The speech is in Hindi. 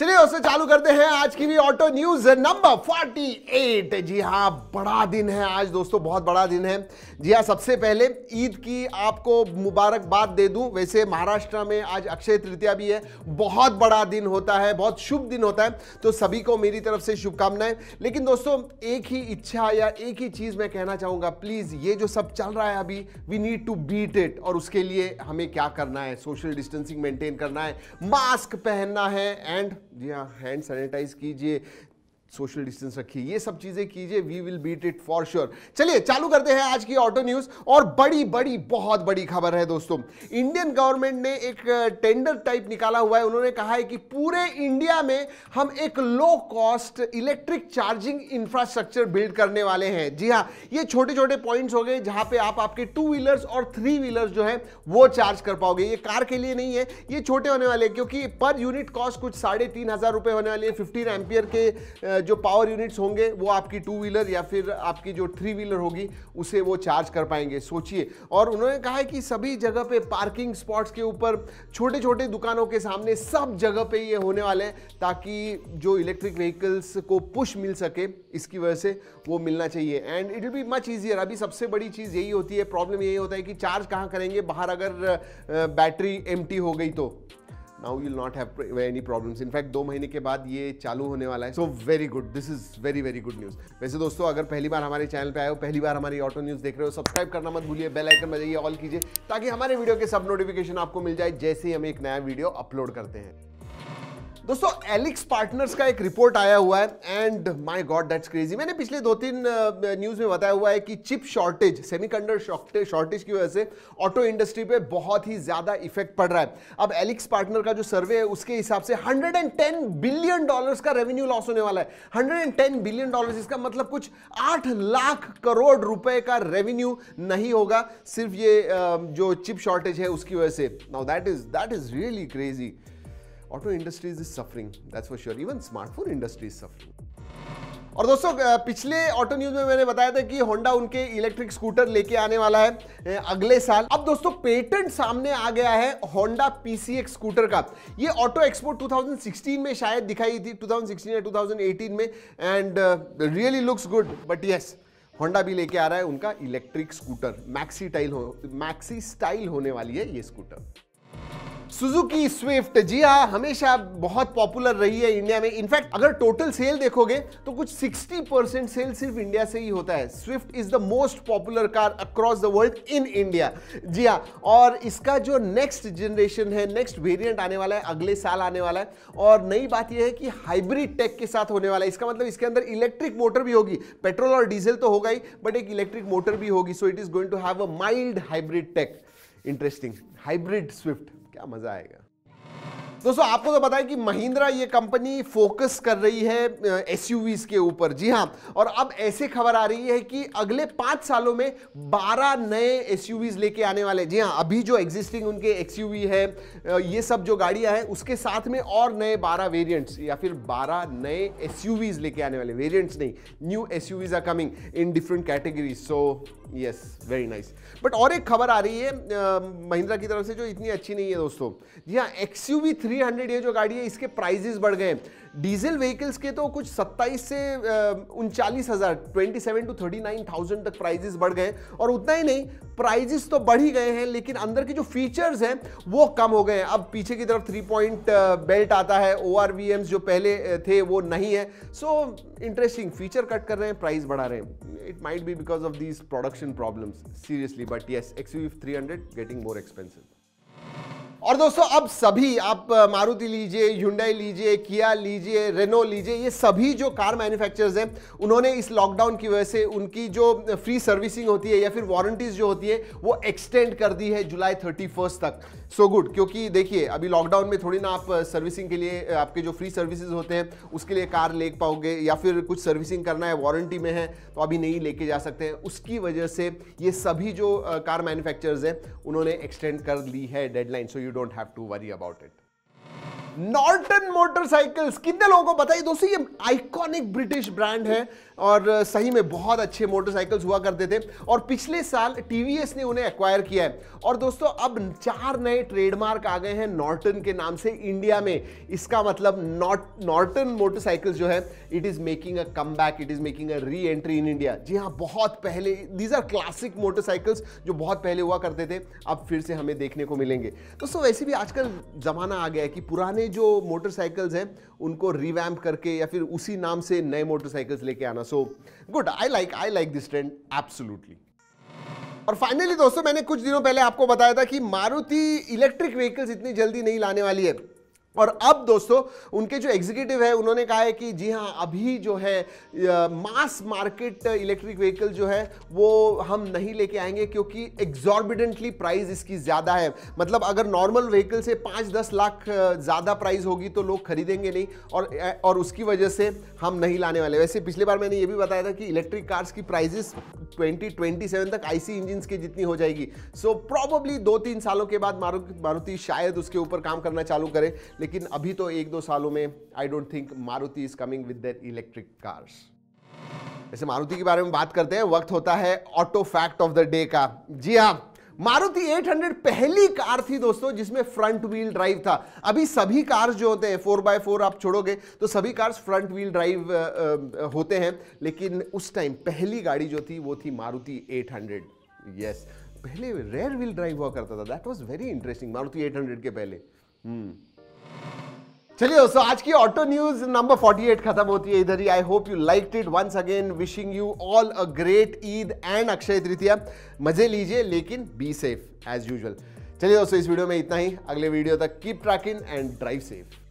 चलिए उससे चालू करते हैं आज की भी ऑटो न्यूज नंबर 48 जी हाँ बड़ा दिन है आज दोस्तों बहुत बड़ा दिन है जी हाँ सबसे पहले ईद की आपको मुबारकबाद दे दूं वैसे महाराष्ट्र में आज अक्षय तृतीया भी है बहुत बड़ा दिन होता है बहुत शुभ दिन होता है तो सभी को मेरी तरफ से शुभकामनाएं लेकिन दोस्तों एक ही इच्छा या एक ही चीज़ मैं कहना चाहूँगा प्लीज़ ये जो सब चल रहा है अभी we need to beat it और उसके लिए हमें क्या करना है सोशल डिस्टेंसिंग मेंटेन करना है मास्क पहनना है एंड जी हाँ हैंड सैनिटाइज कीजिए सोशल डिस्टेंस रखिए ये सब चीजें कीजिए we will beat it for sure चलिए चालू करते हैं आज की ऑटो न्यूज और बड़ी बड़ी बहुत बड़ी खबर है दोस्तों इंडियन गवर्नमेंट ने एक टेंडर टाइप निकाला हुआ है उन्होंने कहा है कि पूरे इंडिया में हम एक low cost electric charging infrastructure build करने वाले हैं जी हाँ ये छोटे छोटे पॉइंट्स हो गए जहां पे आप आपके टू व्हीलर्स और थ्री व्हीलर्स जो है वो चार्ज कर पाओगे ये कार के लिए नहीं है ये छोटे होने वाले क्योंकि पर यूनिट कॉस्ट कुछ साढ़े तीन हजार रुपए होने वाली है फिफ्टीन एम्पियर के जो पावर यूनिट्स होंगे वो आपकी टू व्हीलर या फिर आपकी जो थ्री व्हीलर होगी उसे वो चार्ज कर पाएंगे सोचिए और उन्होंने कहा है कि सभी जगह पे पार्किंग स्पॉट्स के ऊपर छोटे छोटे दुकानों के सामने सब जगह पे ये होने वाले हैं ताकि जो इलेक्ट्रिक व्हीकल्स को पुश मिल सके इसकी वजह से वो मिलना चाहिए and it will be much easier अभी सबसे बड़ी चीज़ यही होती है प्रॉब्लम यही होता है कि चार्ज कहाँ करेंगे बाहर अगर बैटरी एम हो गई तो now you not have any problems in fact दो महीने के बाद ये चालू होने वाला है so very good this is very very good news वैसे दोस्तों अगर पहली बार हमारे चैनल पे आए हो पहली बार हमारी ऑटो न्यूज़ देख रहे हो सब्सक्राइब करना मत भूलिए बेल आइकन बजाइए ऑल कीजिए ताकि हमारे वीडियो के सब नोटिफिकेशन आपको मिल जाए जैसे ही हम एक नया वीडियो अपलोड करते हैं दोस्तों एलिक्स पार्टनर्स का एक रिपोर्ट आया हुआ है and my god that's crazy मैंने पिछले दो तीन न्यूज़ में बताया हुआ है कि चिप शॉर्टेज कंडर शॉर्टेज की वजह से ऑटो इंडस्ट्री पे बहुत ही ज़्यादा इफेक्ट पड़ रहा है अब एलिक्स पार्टनर का जो सर्वे है उसके हिसाब से हंड्रेड बिलियन डॉलर का रेवेन्यू लॉस होने वाला है हंड्रेड बिलियन डॉलर इसका मतलब कुछ आठ लाख करोड़ रुपए का रेवेन्यू नहीं होगा सिर्फ ये जो चिप शॉर्टेज है उसकी वजह से now that is that is really crazy auto industries is suffering that's for sure even smartphone industry is suffering और दोस्तों पिछले ऑटो न्यूज में मैंने बताया था कि होंडा उनके इलेक्ट्रिक स्कूटर लेके आने वाला है अगले साल अब दोस्तों पेटेंट सामने आ गया है होंडा पीसीएक्स स्कूटर का ये ऑटो एक्सपो 2016 में शायद दिखाई थी 2016 या 2018 में and really looks good but yes Honda भी लेके आ रहा है उनका इलेक्ट्रिक स्कूटर मैक्सी टाइल हो मैक्सी स्टाइल होने वाली है ये स्कूटर सुजुकी स्विफ्ट जी हाँ हमेशा बहुत पॉपुलर रही है इंडिया में इनफैक्ट अगर टोटल सेल देखोगे तो कुछ 60 परसेंट सेल सिर्फ इंडिया से ही होता है Swift is the most popular car across the world in India जी हाँ और इसका जो नेक्स्ट जनरेशन है नेक्स्ट वेरियंट आने वाला है अगले साल आने वाला है और नई बात यह है कि हाइब्रिड टेक के साथ होने वाला है इसका मतलब इसके अंदर इलेक्ट्रिक मोटर भी होगी पेट्रोल और डीजल तो होगा ही बट एक इलेक्ट्रिक मोटर भी होगी so it is going to have a mild hybrid tech interesting hybrid Swift क्या मज़ा आएगा दोस्तों आपको तो पता है कि महिंद्रा ये कंपनी फोकस कर रही है एस के ऊपर जी हाँ और अब ऐसे खबर आ रही है कि अगले पांच सालों में 12 नए एस लेके आने वाले जी हाँ अभी जो एग्जिस्टिंग उनके एक्स है ये सब जो गाड़ियां हैं उसके साथ में और नए 12 वेरिएंट्स या फिर 12 नए एस लेके आने वाले वेरियंट्स नहीं new S are coming in different categories so yes very nice but और एक खबर आ रही है महिंद्रा की तरफ से जो इतनी अच्छी नहीं है दोस्तों जी हाँ X U V three hundred ये जो गाड़ी है इसके प्राइजेस बढ़ गए डीजल व्हीकल्स के तो कुछ 27 से उनचालीस हज़ार ट्वेंटी टू थर्टी तक प्राइजेस बढ़ गए और उतना ही नहीं प्राइजेस तो बढ़ ही गए हैं लेकिन अंदर के जो फीचर्स हैं वो कम हो गए हैं अब पीछे की तरफ थ्री पॉइंट बेल्ट आता है ओ जो पहले थे वो नहीं है सो इंटरेस्टिंग फीचर कट कर रहे हैं प्राइस बढ़ा रहे हैं it might be because of these production problems seriously but yes X three hundred getting more expensive और दोस्तों अब सभी आप मारुति लीजिए ह्यूंडई लीजिए किया लीजिए रेनो लीजिए ये सभी जो कार मैन्युफैक्चरर्स हैं उन्होंने इस लॉकडाउन की वजह से उनकी जो फ्री सर्विसिंग होती है या फिर वारंटीज जो होती है वो एक्सटेंड कर दी है जुलाई थर्टी तक सो so गुड क्योंकि देखिए अभी लॉकडाउन में थोड़ी ना आप सर्विसिंग के लिए आपके जो फ्री सर्विसेज होते हैं उसके लिए कार ले पाओगे या फिर कुछ सर्विसिंग करना है वारंटी में है तो अभी नहीं लेके जा सकते हैं उसकी वजह से ये सभी जो कार मैन्युफैक्चरर्स हैं उन्होंने एक्सटेंड कर ली है deadline so you don't have to worry about it. Norton motorcycles कितने लोगों को पता है दोस्तों ये आइकॉनिक ब्रिटिश ब्रांड है और सही में बहुत अच्छे मोटरसाइकिल्स हुआ करते थे और पिछले साल टीवीएस ने उन्हें एक्वायर किया है और दोस्तों अब चार नए ट्रेडमार्क आ गए हैं नॉर्टन के नाम से इंडिया में इसका मतलब नॉर्टन मोटरसाइकिल्स जो है it is making a come it is making a re entry in India जी हाँ बहुत पहले दीज आर क्लासिक मोटरसाइकिल्स जो बहुत पहले हुआ करते थे अब फिर से हमें देखने को मिलेंगे दोस्तों वैसे भी आजकल ज़माना आ गया है कि पुराने पुराने जो मोटरसाइकिल्स हैं उनको रिवैम्प करके या फिर उसी नाम से नए मोटरसाइकिल्स लेके आना so good I like I like this trend absolutely और फाइनली दोस्तों मैंने कुछ दिनों पहले आपको बताया था कि मारुति इलेक्ट्रिक व्हीकल्स इतनी जल्दी नहीं लाने वाली है और अब दोस्तों उनके जो एग्जीक्यूटिव है उन्होंने कहा है कि जी हाँ अभी जो है मास मार्केट इलेक्ट्रिक व्हीकल जो है वो हम नहीं लेके आएंगे क्योंकि एग्जॉर्बिडेंटली प्राइस इसकी ज़्यादा है मतलब अगर नॉर्मल व्हीकल से पाँच दस लाख ज़्यादा प्राइस होगी तो लोग खरीदेंगे नहीं और और उसकी वजह से हम नहीं लाने वाले वैसे पिछले बार मैंने ये भी बताया था कि इलेक्ट्रिक कार्स की प्राइजेस ट्वेंटी तक आईसी इंजिन की जितनी हो जाएगी सो प्रॉबली दो तीन सालों के बाद मारुति शायद उसके ऊपर काम करना चालू करे लेकिन अभी तो एक दो सालों में I don't think Maruti is coming with their electric cars वैसे मारुति के बारे में बात करते हैं वक्त होता है auto fact of the day का जी हाँ मारुति 800 पहली कार थी दोस्तों जिसमें फ्रंट व्हील ड्राइव था अभी सभी कार्स जो होते हैं फोर बाय फोर आप छोड़ोगे तो सभी कार्स फ्रंट व्हील ड्राइव होते हैं लेकिन उस टाइम पहली गाड़ी जो थी वो थी मारुति 800 यस yes. पहले रेयर व्हील ड्राइव हुआ करता था that was very interesting Maruti 800 के पहले हम्म hmm. चलिए दोस्तों आज की ऑटो न्यूज नंबर 48 खत्म होती है इधर ही I hope you like it once again wishing you all a great Eid and Akshaya Tritiya मजे लीजिए लेकिन बी सेफ एज यूजल चलिए दोस्तों इस वीडियो में इतना ही अगले वीडियो तक keep tracking and drive safe